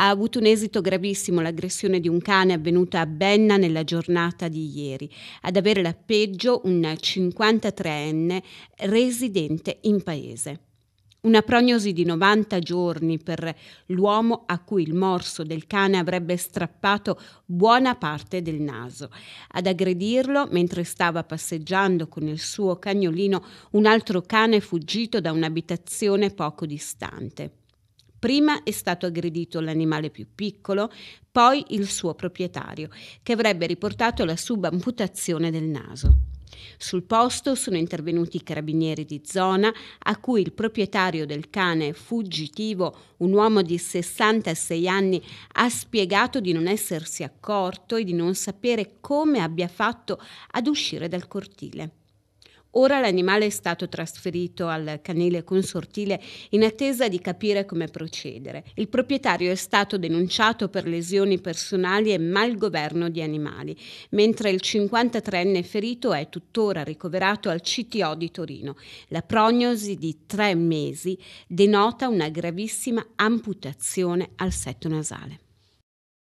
ha avuto un esito gravissimo l'aggressione di un cane avvenuta a Benna nella giornata di ieri. Ad avere la peggio un 53enne residente in paese. Una prognosi di 90 giorni per l'uomo a cui il morso del cane avrebbe strappato buona parte del naso. Ad aggredirlo, mentre stava passeggiando con il suo cagnolino, un altro cane fuggito da un'abitazione poco distante. Prima è stato aggredito l'animale più piccolo, poi il suo proprietario, che avrebbe riportato la subamputazione del naso. Sul posto sono intervenuti i carabinieri di zona, a cui il proprietario del cane fuggitivo, un uomo di 66 anni, ha spiegato di non essersi accorto e di non sapere come abbia fatto ad uscire dal cortile. Ora l'animale è stato trasferito al canile consortile in attesa di capire come procedere. Il proprietario è stato denunciato per lesioni personali e malgoverno di animali, mentre il 53enne ferito è tuttora ricoverato al CTO di Torino. La prognosi di tre mesi denota una gravissima amputazione al setto nasale.